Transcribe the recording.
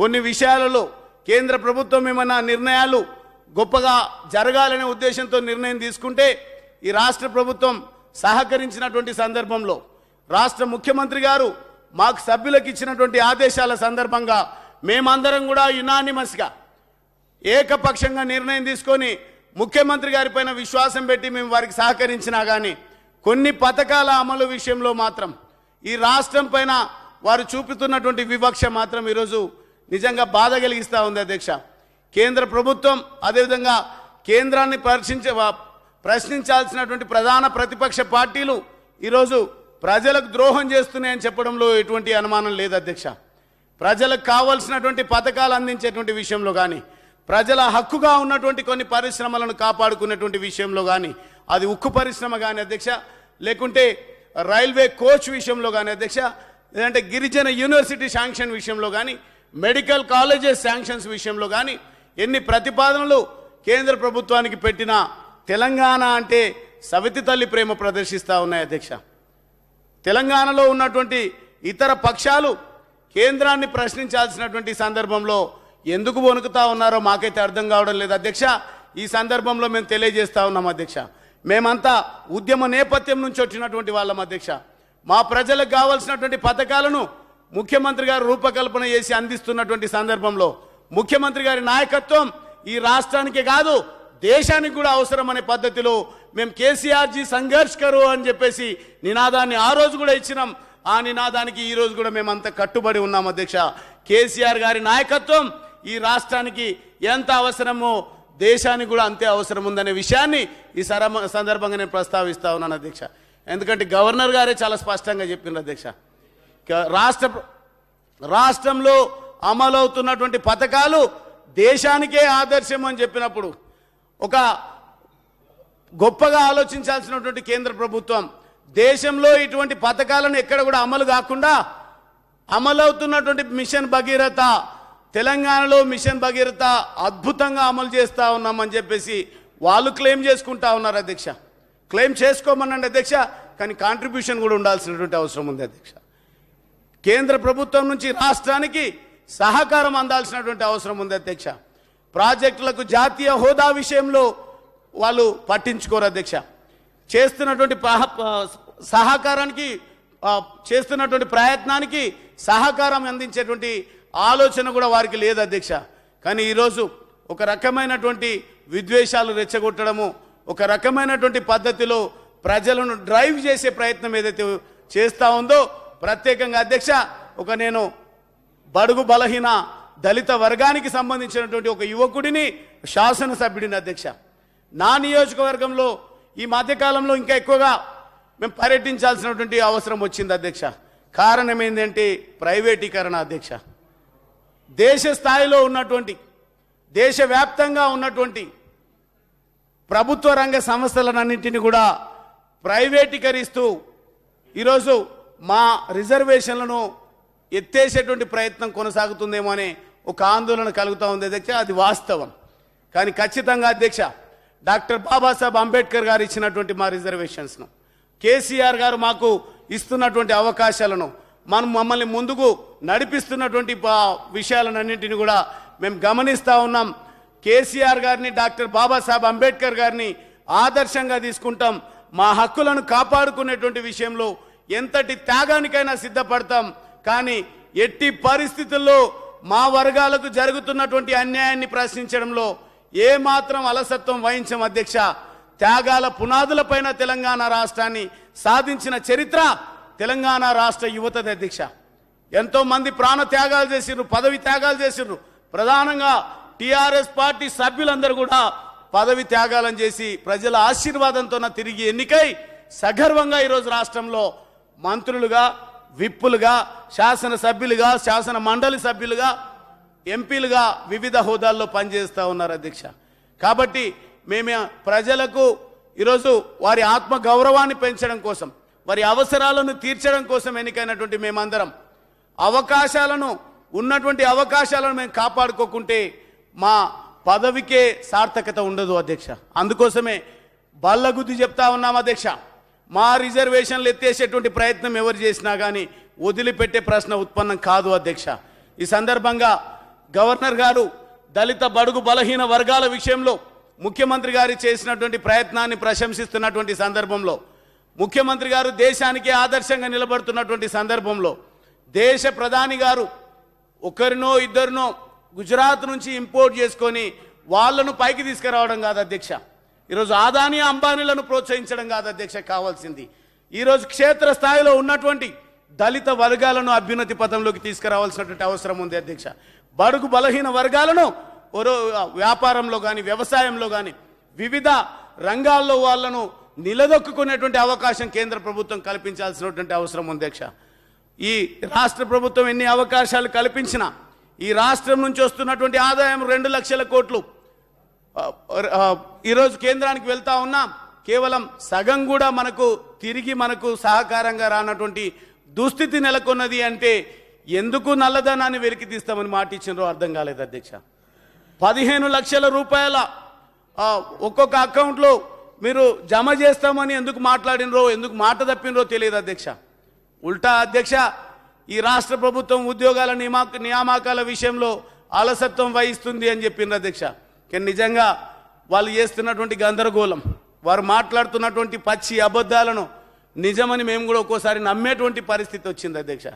కొన్ని విషయాలలో కేంద్ర ప్రభుత్వం ఏమన్నా నిర్ణయాలు గొప్పగా జరగాలనే ఉద్దేశంతో నిర్ణయం తీసుకుంటే ఈ రాష్ట్ర ప్రభుత్వం సహకరించినటువంటి సందర్భంలో రాష్ట్ర ముఖ్యమంత్రి గారు మాకు సభ్యులకు ఇచ్చినటువంటి ఆదేశాల సందర్భంగా మేమందరం కూడా యునానిమస్గా ఏకపక్షంగా నిర్ణయం తీసుకొని ముఖ్యమంత్రి గారి విశ్వాసం పెట్టి మేము వారికి సహకరించినా కానీ కొన్ని పథకాల అమలు విషయంలో మాత్రం ఈ రాష్ట్రం పైన వారు చూపుతున్నటువంటి వివక్ష మాత్రం ఈరోజు నిజంగా బాధ కలిగిస్తూ ఉంది అధ్యక్ష కేంద్ర ప్రభుత్వం అదేవిధంగా కేంద్రాన్ని పరీక్షించే ప్రశ్నించాల్సినటువంటి ప్రధాన ప్రతిపక్ష పార్టీలు ఈరోజు ప్రజలకు ద్రోహం చేస్తున్నాయని చెప్పడంలో ఎటువంటి అనుమానం లేదు అధ్యక్ష ప్రజలకు కావలసినటువంటి పథకాలు అందించేటువంటి విషయంలో కానీ ప్రజల హక్కుగా ఉన్నటువంటి కొన్ని పరిశ్రమలను కాపాడుకునేటువంటి విషయంలో కానీ అది ఉక్కు పరిశ్రమ కానీ అధ్యక్ష లేకుంటే రైల్వే కోచ్ విషయంలో కానీ అధ్యక్ష లేదంటే గిరిజన యూనివర్సిటీ శాంక్షన్ విషయంలో కానీ మెడికల్ కాలేజెస్ శాంక్షన్స్ విషయంలో కానీ ఎన్ని ప్రతిపాదనలు కేంద్ర ప్రభుత్వానికి పెట్టినా తెలంగాణ అంటే సవితి తల్లి ప్రేమ ప్రదర్శిస్తూ ఉన్నాయి అధ్యక్ష తెలంగాణలో ఉన్నటువంటి ఇతర పక్షాలు కేంద్రాన్ని ప్రశ్నించాల్సినటువంటి సందర్భంలో ఎందుకు వణుకుతా ఉన్నారో మాకైతే అర్థం కావడం లేదు అధ్యక్ష ఈ సందర్భంలో మేము తెలియజేస్తా ఉన్నాం అధ్యక్ష మేమంతా ఉద్యమ నేపథ్యం నుంచి వచ్చినటువంటి వాళ్ళం అధ్యక్ష మా ప్రజలకు కావాల్సినటువంటి పథకాలను ముఖ్యమంత్రి గారు రూపకల్పన చేసి అందిస్తున్నటువంటి సందర్భంలో ముఖ్యమంత్రి గారి నాయకత్వం ఈ రాష్ట్రానికే కాదు దేశానికి కూడా అవసరమనే పద్ధతిలో మేము కేసీఆర్జీ సంఘర్షకరు అని చెప్పేసి నినాదాన్ని ఆ రోజు కూడా ఇచ్చినాం ఆ నినాదానికి ఈ రోజు కూడా మేము అంత కట్టుబడి ఉన్నాం అధ్యక్ష కేసీఆర్ గారి నాయకత్వం ఈ రాష్ట్రానికి ఎంత అవసరమో దేశానికి కూడా అంతే అవసరం ఉందనే విషయాన్ని ఈ సందర్భంగా నేను ప్రస్తావిస్తా ఉన్నాను అధ్యక్ష ఎందుకంటే గవర్నర్ గారే చాలా స్పష్టంగా చెప్పిండ్రు అధ్యక్ష రాష్ట్ర రాష్ట్రంలో అమలవుతున్నటువంటి పథకాలు దేశానికే ఆదర్శం అని చెప్పినప్పుడు ఒక గొప్పగా ఆలోచించాల్సినటువంటి కేంద్ర ప్రభుత్వం దేశంలో ఇటువంటి పథకాలను ఎక్కడ కూడా అమలు కాకుండా అమలవుతున్నటువంటి మిషన్ భగీరథ తెలంగాణలో మిషన్ భగీరథ అద్భుతంగా అమలు చేస్తూ ఉన్నామని చెప్పేసి వాళ్ళు క్లెయిమ్ చేసుకుంటా ఉన్నారు అధ్యక్ష క్లెయిమ్ చేసుకోమనండి అధ్యక్ష కానీ కాంట్రిబ్యూషన్ కూడా ఉండాల్సినటువంటి అవసరం ఉంది అధ్యక్ష కేంద్ర ప్రభుత్వం నుంచి రాష్ట్రానికి సహకారం అందాల్సినటువంటి అవసరం ఉంది అధ్యక్ష ప్రాజెక్టులకు జాతీయ హోదా విషయంలో వాళ్ళు పట్టించుకోరు అధ్యక్ష చేస్తున్నటువంటి సహకారానికి చేస్తున్నటువంటి ప్రయత్నానికి సహకారం అందించేటువంటి ఆలోచన కూడా వారికి లేదు అధ్యక్ష కానీ ఈరోజు ఒక రకమైనటువంటి విద్వేషాలు రెచ్చగొట్టడము ఒక రకమైనటువంటి పద్ధతిలో ప్రజలను డ్రైవ్ చేసే ప్రయత్నం ఏదైతే చేస్తూ ఉందో ప్రత్యేకంగా అధ్యక్ష ఒక నేను బడుగు బలహీన దళిత వర్గానికి సంబంధించినటువంటి ఒక యువకుడిని శాసనసభ్యుడిని అధ్యక్ష నా నియోజకవర్గంలో ఈ మధ్యకాలంలో ఇంకా ఎక్కువగా మేము పర్యటించాల్సినటువంటి అవసరం వచ్చింది అధ్యక్ష కారణం ఏంటంటే ప్రైవేటీకరణ అధ్యక్ష దేశ స్థాయిలో ఉన్నటువంటి దేశవ్యాప్తంగా ఉన్నటువంటి ప్రభుత్వ రంగ సంస్థలన్నింటినీ కూడా ప్రైవేటీకరిస్తూ ఈరోజు మా రిజర్వేషన్లను ఎత్తేసేటువంటి ప్రయత్నం కొనసాగుతుందేమో అనే ఒక ఆందోళన కలుగుతూ ఉంది అధ్యక్ష అది వాస్తవం కానీ ఖచ్చితంగా అధ్యక్ష డాక్టర్ బాబాసాహెబ్ అంబేద్కర్ గారు ఇచ్చినటువంటి మా రిజర్వేషన్స్ను కేసీఆర్ గారు మాకు ఇస్తున్నటువంటి అవకాశాలను మనం మమ్మల్ని ముందుకు నడిపిస్తున్నటువంటి విషయాలన్నింటినీ కూడా మేము గమనిస్తూ ఉన్నాం కేసీఆర్ గారిని డాక్టర్ బాబాసాహెబ్ అంబేద్కర్ గారిని ఆదర్శంగా తీసుకుంటాం మా హక్కులను కాపాడుకునేటువంటి విషయంలో ఎంతటి త్యాగానికైనా సిద్ధపడతాం కానీ ఎట్టి పరిస్థితుల్లో మా వర్గాలకు జరుగుతున్నటువంటి అన్యాయాన్ని ప్రశ్నించడంలో ఏ మాత్రం అలసత్వం వహించం అధ్యక్ష త్యాగాల పునాదులపైన తెలంగాణ రాష్ట్రాన్ని సాధించిన చరిత్ర తెలంగాణ రాష్ట్ర యువతది అధ్యక్ష ఎంతో మంది ప్రాణ త్యాగాలు చేసిర్రు పదవి త్యాగాలు చేసిర్రు ప్రధానంగా టిఆర్ఎస్ పార్టీ సభ్యులందరూ కూడా పదవి త్యాగాలను చేసి ప్రజల ఆశీర్వాదంతో తిరిగి ఎన్నికై సగర్వంగా ఈరోజు రాష్ట్రంలో మంత్రులుగా విప్పులుగా శాసనసభ్యులుగా శాసన మండలి సభ్యులుగా ఎంపీలుగా వివిధ హోదాల్లో పనిచేస్తూ ఉన్నారు అధ్యక్ష కాబట్టి మేము ప్రజలకు ఈరోజు వారి ఆత్మ గౌరవాన్ని పెంచడం కోసం వారి అవసరాలను తీర్చడం కోసం ఎన్నికైనటువంటి మేమందరం అవకాశాలను ఉన్నటువంటి అవకాశాలను మేము కాపాడుకోకుంటే మా పదవికే సార్థకత ఉండదు అధ్యక్ష అందుకోసమే బల్ల గుద్ది చెప్తా ఉన్నాం అధ్యక్ష మా రిజర్వేషన్లు ఎత్తేసేటువంటి ప్రయత్నం ఎవరు చేసినా కానీ వదిలిపెట్టే ప్రశ్న ఉత్పన్నం కాదు అధ్యక్ష ఈ సందర్భంగా గవర్నర్ గారు దళిత బడుగు బలహీన వర్గాల విషయంలో ముఖ్యమంత్రి గారు చేసినటువంటి ప్రయత్నాన్ని ప్రశంసిస్తున్నటువంటి సందర్భంలో ముఖ్యమంత్రి గారు దేశానికే ఆదర్శంగా నిలబడుతున్నటువంటి సందర్భంలో దేశ ప్రధాని గారు ఒకరినో ఇద్దరినో గుజరాత్ నుంచి ఇంపోర్ట్ చేసుకొని వాళ్లను పైకి తీసుకురావడం కాదు అధ్యక్ష ఈరోజు ఆదాని అంబానీలను ప్రోత్సహించడం కాదు అధ్యక్ష కావాల్సింది ఈరోజు క్షేత్రస్థాయిలో ఉన్నటువంటి దళిత వర్గాలను అభ్యున్నతి పథంలోకి తీసుకురావాల్సినటువంటి అవసరం ఉంది అధ్యక్ష బడుగు బలహీన వర్గాలను వ్యాపారంలో కానీ వ్యవసాయంలో కానీ వివిధ రంగాల్లో వాళ్ళను నిలదొక్కునేటువంటి అవకాశం కేంద్ర ప్రభుత్వం కల్పించాల్సినటువంటి అవసరం ఉంది అధ్యక్ష ఈ రాష్ట్ర ప్రభుత్వం ఎన్ని అవకాశాలు కల్పించినా ఈ రాష్ట్రం నుంచి వస్తున్నటువంటి ఆదాయం రెండు లక్షల కోట్లు ఈరోజు కేంద్రానికి వెళ్తా ఉన్నా కేవలం సగం కూడా మనకు తిరిగి మనకు సహకారంగా రానటువంటి దుస్థితి నెలకొన్నది అంటే ఎందుకు నల్లధనాన్ని వెలికి తీస్తామని మాట ఇచ్చినారో అర్థం కాలేదు అధ్యక్ష పదిహేను లక్షల రూపాయల ఒక్కొక్క అకౌంట్లో మీరు జమ చేస్తామని ఎందుకు మాట్లాడినరో ఎందుకు మాట తప్పినరో తెలియదు అధ్యక్ష ఉల్టా అధ్యక్ష ఈ రాష్ట్ర ప్రభుత్వం ఉద్యోగాల నియామకాల విషయంలో అలసత్వం వహిస్తుంది అని చెప్పింది అధ్యక్ష కానీ నిజంగా వాళ్ళు చేస్తున్నటువంటి గందరగోళం వారు మాట్లాడుతున్నటువంటి పచ్చి అబద్ధాలను నిజమని మేము కూడా ఒక్కోసారి నమ్మేటువంటి పరిస్థితి వచ్చింది అధ్యక్ష